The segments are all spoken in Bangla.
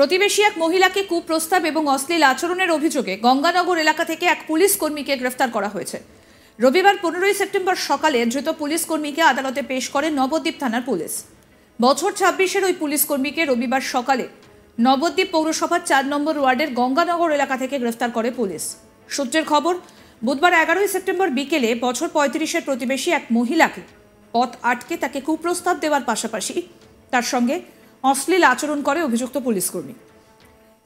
প্রতিবেশী এক মহিলাকে কুপ্রস্তাব এবং অশ্লীল আচরণের অভিযোগে গঙ্গানগর এলাকা থেকে এক পুলিশ কর্মীকে গ্রেফতার করা হয়েছে রবিবার পনেরোই সেপ্টেম্বর সকালে ধৃত পুলিশ কর্মীকে আদালতে পেশ করে নবদ্বীপ থানার পুলিশ বছর ছাব্বিশের ওই পুলিশ কর্মীকে রবিবার সকালে নবদ্বীপ পৌরসভার চার নম্বর ওয়ার্ডের গঙ্গানগর এলাকা থেকে গ্রেফতার করে পুলিশ সূত্রের খবর বুধবার এগারোই সেপ্টেম্বর বিকেলে বছর পঁয়ত্রিশের প্রতিবেশী এক মহিলাকে পথ আটকে তাকে কুপ্রস্তাব দেওয়ার পাশাপাশি তার সঙ্গে অশ্লীল আচরণ করে অভিযুক্ত পুলিশকর্মী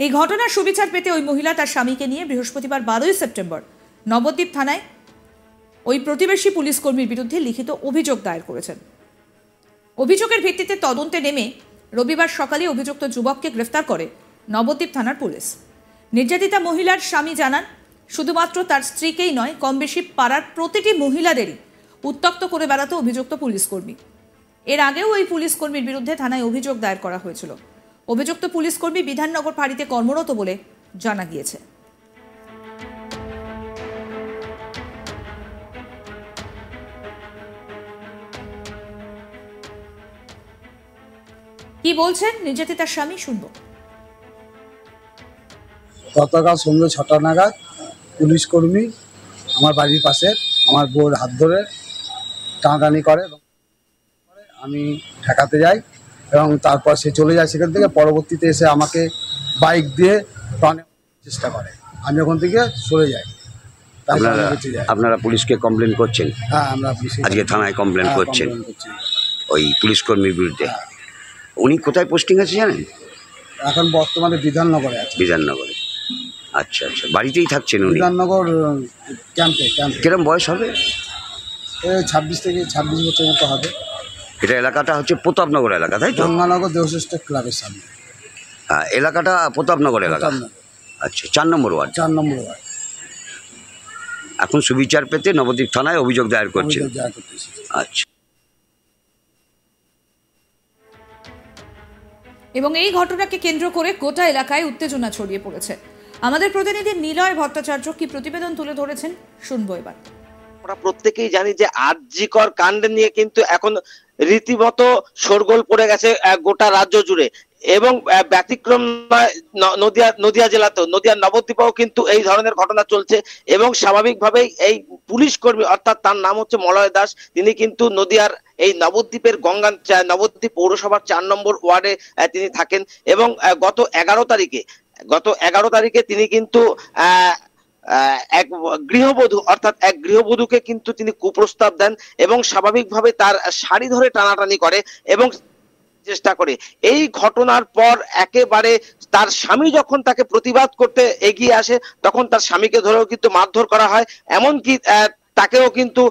এই ঘটনার সুবিচার পেতে ওই মহিলা তার স্বামীকে নিয়ে বৃহস্পতিবার বারোই সেপ্টেম্বর নবদ্বীপ থানায় ওই প্রতিবেশী পুলিশকর্মীর বিরুদ্ধে লিখিত অভিযোগ দায়ের করেছেন অভিযোগের ভিত্তিতে তদন্তে নেমে রবিবার সকালে অভিযুক্ত যুবককে গ্রেফতার করে নবদ্বীপ থানার পুলিশ নির্যাতিতা মহিলার স্বামী জানান শুধুমাত্র তার স্ত্রীকেই নয় কম বেশি পাড়ার প্রতিটি মহিলাদেরই উত্তক্ত করে বেড়াতে অভিযুক্ত পুলিশকর্মী এর আগেও ওই পুলিশ কর্মীর বিরুদ্ধে থানায় অভিযোগ দায়ের করা হয়েছিল অভিযুক্ত পুলিশ কর্মী বিধাননগর ফাঁড়িতে কর্মরত বলে জানা গিয়েছে কি বলছেন নির্যাতিতার স্বামী শুনব গতকাল সন্ধ্যে ছটা নাগাদ পুলিশ কর্মী আমার বাড়ির পাশে আমার বউর হাত ধরে টানাটানি করে এবং আমি ঠেকাতে যাই এবং তারপর সে চলে যায় সেখান থেকে পরবর্তীতে এসে আমাকে বাইক দিয়ে টানে চেষ্টা করে আমি ওখান থেকে সরে যাই আপনারা আপনারা পুলিশকে কমপ্লেন করছেন হ্যাঁ আমরা আজকে থানায় কমপ্লেন হ্যাঁ, করছেন ওই পুলিশ কর্মীর বিরুদ্ধে হ্যাঁ। উনি কোথায় পোস্টিং আছে জানেন এখন বর্তমানে বিধাননগরে আছে বিধাননগরে আচ্ছা আচ্ছা বাড়িতেই থাকছেন উনি বিধাননগর ক্যাম্পে ক্যাম্পে কিরম বয়স হবে ছাব্বিশ থেকে ছাব্বিশ বছর মতো হবে এটা এলাকাটা হচ্ছে প্রতাপনগর এলাকা তাই তো গঙ্গানগর দেবশ্রেষ্ঠ ক্লাবের সামনে হ্যাঁ এলাকাটা প্রতাপনগর এলাকা আচ্ছা চার নম্বর ওয়ার্ড চার নম্বর ওয়ার্ড এখন সুবিচার পেতে নবদ্বীপ থানায় অভিযোগ দায়ের করছে আচ্ছা এবং এই ঘটনাকে কেন্দ্র করে গোটা এলাকায় উত্তেজনা ছড়িয়ে পড়েছে আমাদের প্রতিনিধি নিলয় ভট্টাচার্য কি প্রতিবেদন তুলে ধরেছেন শুনবো এবার আমরা প্রত্যেকেই জানি যে আরজিকর কাণ্ড নিয়ে কিন্তু এখন রীতিমতো সরগোল পড়ে গেছে গোটা রাজ্য জুড়ে এবং ব্যতিক্রম নদিয়া নদিয়া জেলাতেও নদিয়ার নবদ্বীপেও কিন্তু এই ধরনের ঘটনা চলছে এবং স্বাভাবিকভাবেই এই পুলিশ কর্মী অর্থাৎ তার নাম হচ্ছে মলয় দাস তিনি কিন্তু নদিয়ার এই নবদ্বীপের গঙ্গা নবদ্বীপ পৌরসভার চার নম্বর ওয়ার্ডে তিনি থাকেন এবং গত এগারো তারিখে গত এগারো তারিখে তিনি কিন্তু এক গৃহবধূ অর্থাৎ এক গৃহবধূকে কিন্তু তিনি কুপ্রস্তাব দেন এবং স্বাভাবিকভাবে তার শাড়ি ধরে টানাটানি করে এবং চেষ্টা করে এই ঘটনার পর একেবারে তার স্বামী যখন তাকে প্রতিবাদ করতে এগিয়ে আসে তখন তার স্বামীকে ধরেও কিন্তু মারধর করা হয় এমনকি তাকেও কিন্তু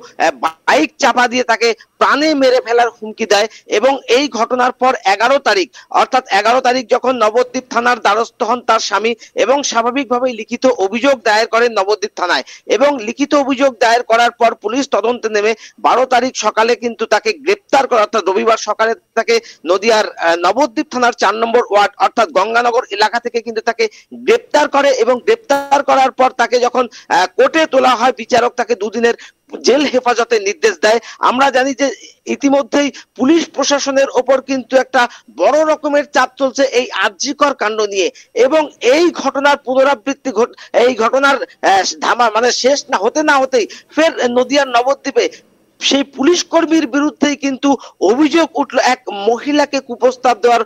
বাইক চাপা দিয়ে তাকে প্রাণে মেরে ফেলার হুমকি দেয় এবং এই ঘটনার পর এগারো তারিখ অর্থাৎ এগারো তারিখ যখন নবদ্বীপ থানার দ্বারস্থ হন তার স্বামী এবং স্বাভাবিকভাবেই লিখিত অভিযোগ দায়ের করেন নবদ্বীপ থানায় এবং লিখিত অভিযোগ দায়ের করার পর পুলিশ তদন্তে নেমে বারো তারিখ সকালে কিন্তু তাকে গ্রেপ্তার করে অর্থাৎ রবিবার সকালে তাকে নদিয়ার নবদ্বীপ থানার চার নম্বর ওয়ার্ড অর্থাৎ গঙ্গানগর এলাকা থেকে কিন্তু তাকে গ্রেপ্তার করে এবং গ্রেপ্তার করার পর তাকে যখন কোর্টে তোলা হয় বিচারক তাকে দুদিনের তাদের জেল হেফাজতে নির্দেশ দেয় আমরা জানি যে ইতিমধ্যেই পুলিশ প্রশাসনের ওপর কিন্তু একটা বড় রকমের চাপ চলছে এই আর্যিকর কাণ্ড নিয়ে এবং এই ঘটনার পুনরাবৃত্তি এই ঘটনার ধামা মানে শেষ না হতে না হতেই ফের নদিয়ার নবদ্বীপে সেই পুলিশ কর্মীর বিরুদ্ধেই কিন্তু অভিযোগ উঠল এক মহিলাকে কুপ্রস্তাব দেওয়ার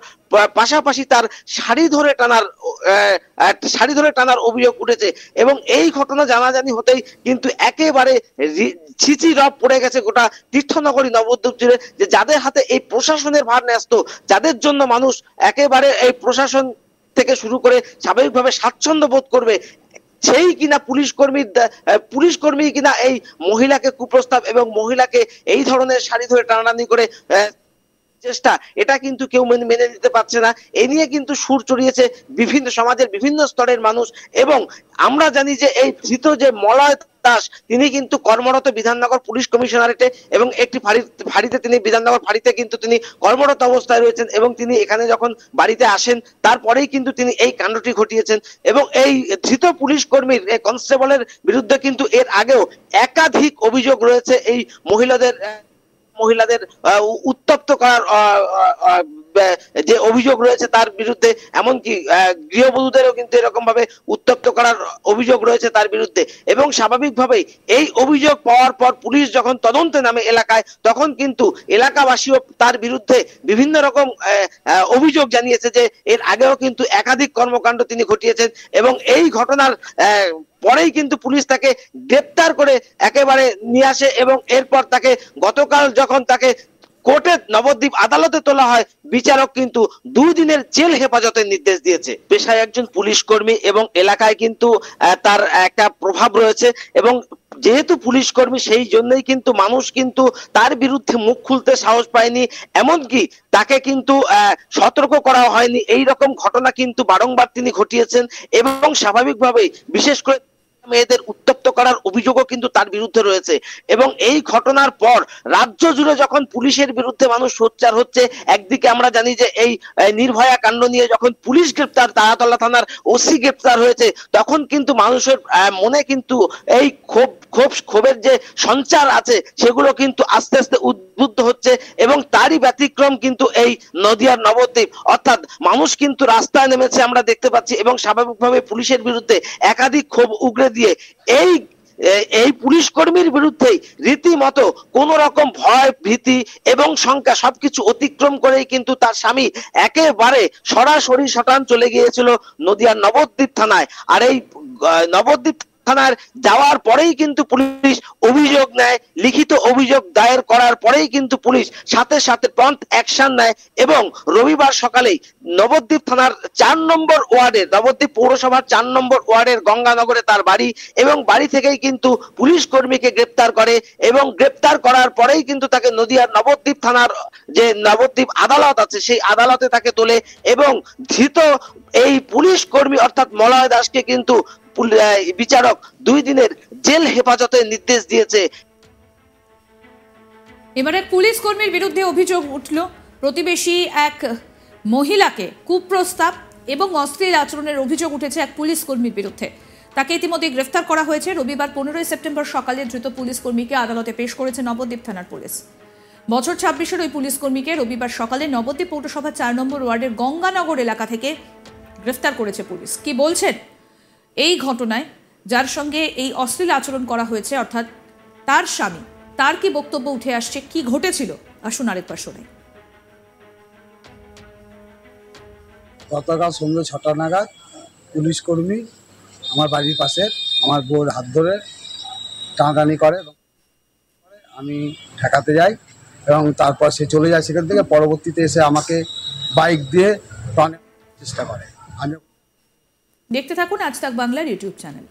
পাশাপাশি তার শাড়ি ধরে টানার শাড়ি ধরে টানার অভিযোগ উঠেছে এবং এই ঘটনা জানাজানি হতেই কিন্তু একেবারে ছিচি রব পড়ে গেছে গোটা তীর্থনগরী নবদ্বীপ জুড়ে যে যাদের হাতে এই প্রশাসনের ভার ন্যস্ত যাদের জন্য মানুষ একেবারে এই প্রশাসন থেকে শুরু করে স্বাভাবিকভাবে স্বাচ্ছন্দ্য বোধ করবে সেই কিনা পুলিশ কর্মীর পুলিশ কর্মী কিনা এই মহিলাকে কুপ্রস্তাব এবং মহিলাকে এই ধরনের শাড়ি ধরে টানাটানি করে চেষ্টা এটা কিন্তু কেউ মেনে নিতে পারছে না এ নিয়ে কিন্তু সুর চড়িয়েছে বিভিন্ন সমাজের বিভিন্ন স্তরের মানুষ এবং আমরা জানি যে এই ধৃত যে মলয় দাস তিনি কিন্তু কর্মরত বিধাননগর পুলিশ কমিশনারেটে এবং একটি ফাঁড়িতে তিনি বিধাননগর ফাঁড়িতে কিন্তু তিনি কর্মরত অবস্থায় রয়েছেন এবং তিনি এখানে যখন বাড়িতে আসেন তারপরেই কিন্তু তিনি এই কাণ্ডটি ঘটিয়েছেন এবং এই ধৃত পুলিশ কর্মীর কনস্টেবলের বিরুদ্ধে কিন্তু এর আগেও একাধিক অভিযোগ রয়েছে এই মহিলাদের মহিলাদের উত্তপ্ত করার যে অভিযোগ রয়েছে তার বিরুদ্ধে এমনকি গৃহবধূদেরও কিন্তু এরকম ভাবে উত্তপ্ত করার অভিযোগ রয়েছে তার বিরুদ্ধে এবং স্বাভাবিকভাবেই এই অভিযোগ পাওয়ার পর পুলিশ যখন তদন্তে নামে এলাকায় তখন কিন্তু এলাকাবাসীও তার বিরুদ্ধে বিভিন্ন রকম অভিযোগ জানিয়েছে যে এর আগেও কিন্তু একাধিক কর্মকাণ্ড তিনি ঘটিয়েছেন এবং এই ঘটনার পরেই কিন্তু পুলিশ তাকে গ্রেপ্তার করে একেবারে নিয়ে আসে এবং এরপর তাকে গতকাল যখন তাকে কোর্টে নবদ্বীপ আদালতে তোলা হয় বিচারক কিন্তু দুই দিনের জেল হেফাজতের নির্দেশ দিয়েছে পেশায় একজন পুলিশ কর্মী এবং এলাকায় কিন্তু তার একটা প্রভাব রয়েছে এবং যেহেতু পুলিশ কর্মী সেই জন্যই কিন্তু মানুষ কিন্তু তার বিরুদ্ধে মুখ খুলতে সাহস পায়নি এমনকি তাকে কিন্তু সতর্ক করা হয়নি এই রকম ঘটনা কিন্তু বারংবার তিনি ঘটিয়েছেন এবং স্বাভাবিকভাবেই বিশেষ করে মেয়েদের উত্তপ্ত করার অভিযোগও কিন্তু তার বিরুদ্ধে রয়েছে এবং এই ঘটনার পর রাজ্য জুড়ে যখন পুলিশের বিরুদ্ধে মানুষ সোচ্চার হচ্ছে একদিকে আমরা জানি যে এই নির্ভয়া কাণ্ড নিয়ে যখন পুলিশ গ্রেপ্তার তারাতলা থানার ওসি গ্রেপ্তার হয়েছে তখন কিন্তু মানুষের মনে কিন্তু এই ক্ষোভ ক্ষোভ ক্ষোভের যে সঞ্চার আছে সেগুলো কিন্তু আস্তে আস্তে উদ্বুদ্ধ হচ্ছে এবং তারই ব্যতিক্রম কিন্তু এই নদিয়ার নবদ্বীপ অর্থাৎ মানুষ কিন্তু রাস্তায় নেমেছে আমরা দেখতে পাচ্ছি এবং স্বাভাবিকভাবে পুলিশের বিরুদ্ধে একাধিক ক্ষোভ উগড়ে দিয়ে এই এই পুলিশ কর্মীর বিরুদ্ধে রীতিমতো কোন রকম ভয় ভীতি এবং শঙ্কা সবকিছু অতিক্রম করেই কিন্তু তার স্বামী একেবারে সরাসরি শটান চলে গিয়েছিল নদিয়ার নবদ্বীপ থানায় আর এই নবদ্বীপ থানার যাওয়ার পরেই কিন্তু পুলিশ অভিযোগ নেয় লিখিত অভিযোগ দায়ের করার পরেই কিন্তু পুলিশ সাথে সাথে প্রম্পট অ্যাকশন নেয় এবং রবিবার সকালেই নবদ্বীপ থানার চার নম্বর ওয়ার্ডে নবদ্বীপ পৌরসভার চার নম্বর ওয়ার্ডের গঙ্গানগরে তার বাড়ি এবং বাড়ি থেকেই কিন্তু পুলিশ কর্মীকে গ্রেপ্তার করে এবং গ্রেপ্তার করার পরেই কিন্তু তাকে নদিয়ার নবদ্বীপ থানার যে নবদ্বীপ আদালত আছে সেই আদালতে তাকে তোলে এবং ধৃত এই পুলিশ কর্মী অর্থাৎ মলয় দাসকে কিন্তু বিচারক দুই দিনের জেল হেফাজতে নির্দেশ দিয়েছে এবারে পুলিশ কর্মীর বিরুদ্ধে অভিযোগ উঠল প্রতিবেশী এক মহিলাকে কুপ্রস্তাব এবং অশ্লীল আচরণের অভিযোগ উঠেছে এক পুলিশ কর্মীর বিরুদ্ধে তাকে ইতিমধ্যে গ্রেফতার করা হয়েছে রবিবার পনেরোই সেপ্টেম্বর সকালে দ্রুত পুলিশ কর্মীকে আদালতে পেশ করেছে নবদ্বীপ থানার পুলিশ বছর ছাব্বিশের ওই পুলিশ কর্মীকে রবিবার সকালে নবদ্বীপ পৌরসভা চার নম্বর ওয়ার্ডের গঙ্গানগর এলাকা থেকে গ্রেফতার করেছে পুলিশ কি বলছেন এই ঘটনায় যার সঙ্গে এই অশ্লীল আচরণ করা হয়েছে অর্থাৎ তার স্বামী তার কি বক্তব্য উঠে আসছে কি ঘটেছিল আসুন আরেকবার শোনে গতকাল সন্ধ্যে ছটা নাগাদ পুলিশ কর্মী আমার বাড়ির পাশে আমার বউর হাত ধরে টানাটানি করে আমি ঠেকাতে যাই এবং তারপর সে চলে যায় সেখান থেকে পরবর্তীতে এসে আমাকে বাইক দিয়ে টানে চেষ্টা করে আমি দেখতে থাকুন আজ তাক বাংলার ইউটিউব চ্যানেল